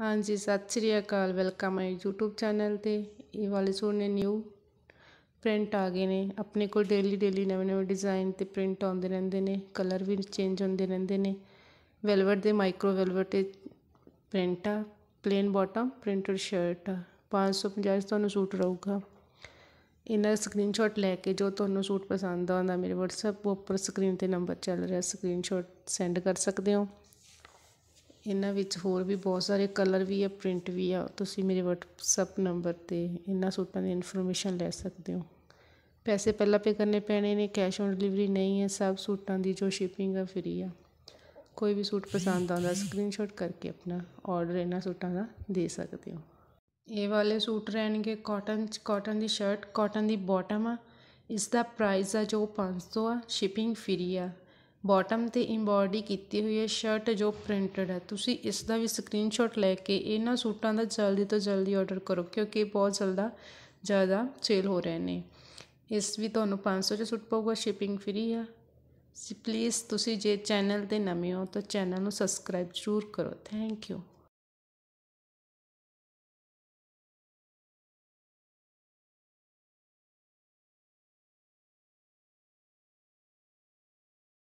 ਹਾਂਜੀ ਸਤਿ ਸ੍ਰੀ ਅਕਾਲ ਵੈਲਕਮ ਹੈ YouTube ਚੈਨਲ ਤੇ ਇਹ ਵਾਲੇ ਸੂਟ ਨੇ ਨਿਊ ਪ੍ਰਿੰਟ ਆ ਗਏ ਨੇ ਆਪਣੇ ਕੋਲ ਡੇਲੀ ਡੇਲੀ ਨਵੇਂ ਨਵੇਂ ਡਿਜ਼ਾਈਨ ਤੇ ਪ੍ਰਿੰਟ ਆਉਂਦੇ ਰਹਿੰਦੇ ਨੇ ਕਲਰ ਵੀ ਚੇਂਜ ਹੁੰਦੇ ਰਹਿੰਦੇ ਨੇ ਵੈਲਵਟ ਦੇ ਮਾਈਕਰੋ ਵੈਲਵਟ ਤੇ ਪ੍ਰਿੰਟ ਆ ਪਲੇਨ ਬਾਟਮ ਪ੍ਰਿੰਟਡ ਸ਼ਰਟ 550 ਤੁਹਾਨੂੰ ਸੂਟ ਰਹੂਗਾ ਇਹਨਾਂ ਸਕਰੀਨਸ਼ਾਟ ਲੈ ਕੇ ਜੋ ਤੁਹਾਨੂੰ ਸੂਟ ਪਸੰਦ ਆਉਂਦਾ ਮੇਰੇ WhatsApp ਉੱਪਰ ਸਕਰੀਨ ਤੇ ਨੰਬਰ ਚੱਲ ਰਿਹਾ ਸਕਰੀਨਸ਼ਾਟ ਸੈਂਡ ਕਰ ਸਕਦੇ ਹੋ ਇਹਨਾਂ ਵਿੱਚ ਹੋਰ ਵੀ ਬਹੁਤ ਸਾਰੇ ਕਲਰ ਵੀ ਆ ਪ੍ਰਿੰਟ ਵੀ ਆ ਤੁਸੀਂ ਮੇਰੇ WhatsApp ਨੰਬਰ ਤੇ ਇਹਨਾਂ ਸੂਟਾਂ ਦੀ ਇਨਫੋਰਮੇਸ਼ਨ ਲੈ ਸਕਦੇ ਹੋ ਪੈਸੇ ਪਹਿਲਾਂ ਪੇ ਕਰਨੇ ਪੈਣੇ ਨੇ ਕੈਸ਼ ਔਨ ਡਿਲੀਵਰੀ ਨਹੀਂ ਹੈ ਸਭ ਸੂਟਾਂ ਦੀ ਜੋ ਸ਼ਿਪਿੰਗ ਆ ਫ੍ਰੀ ਆ ਕੋਈ ਵੀ ਸੂਟ ਪਸੰਦ ਆਉਂਦਾ ਸਕਰੀਨਸ਼ਾਟ ਕਰਕੇ ਆਪਣਾ ਆਰਡਰ ਇਹਨਾਂ ਸੂਟਾਂ ਦਾ ਦੇ ਸਕਦੇ ਹੋ ਇਹ ਵਾਲੇ ਸੂਟ ਰਹਿਣਗੇ ਕਾਟਨ ਚ ਕਾਟਨ ਦੀ ਸ਼ਰਟ ਕਾਟਨ ਦੀ ਬਾਟਮ ਆ ਇਸ ਦਾ ਪ੍ਰਾਈਸ ਆ ਜੋ 500 ਆ ਸ਼ਿਪਿੰਗ ਫ੍ਰੀ ਆ ਬਾਟਮ ਤੇ ਇੰਬੋਡੀ ਕੀਤੀ ਹੋਈ ਹੈ ਸ਼ਰਟ ਜੋ ਪ੍ਰਿੰਟਡ ਹੈ ਤੁਸੀਂ ਇਸ ਦਾ ਵੀ ਸਕਰੀਨਸ਼ਾਟ ਲੈ ਕੇ ਇਹਨਾਂ ਸੂਟਾਂ ਦਾ ਜਲਦੀ ਤੋਂ ਜਲਦੀ ਆਰਡਰ ਕਰੋ ਕਿਉਂਕਿ ਬਹੁਤ ਜਲਦਾ ਜ਼ਿਆਦਾ ਸੇਲ ਹੋ ਰਹੇ ਨੇ ਇਸ ਵੀ ਤੁਹਾਨੂੰ 500 ਚ ਸੂਟ ਪਊਗਾ ਸ਼ਿਪਿੰਗ ਫ੍ਰੀ ਆ ਪਲੀਜ਼ ਤੁਸੀਂ ਜੇ ਚੈਨਲ ਤੇ ਨਵੇਂ ਹੋ ਤਾਂ ਚੈਨਲ ਨੂੰ ਸਬਸਕ੍ਰਾਈਬ ਜ਼ਰੂਰ ਕਰੋ ਥੈਂਕ ਯੂ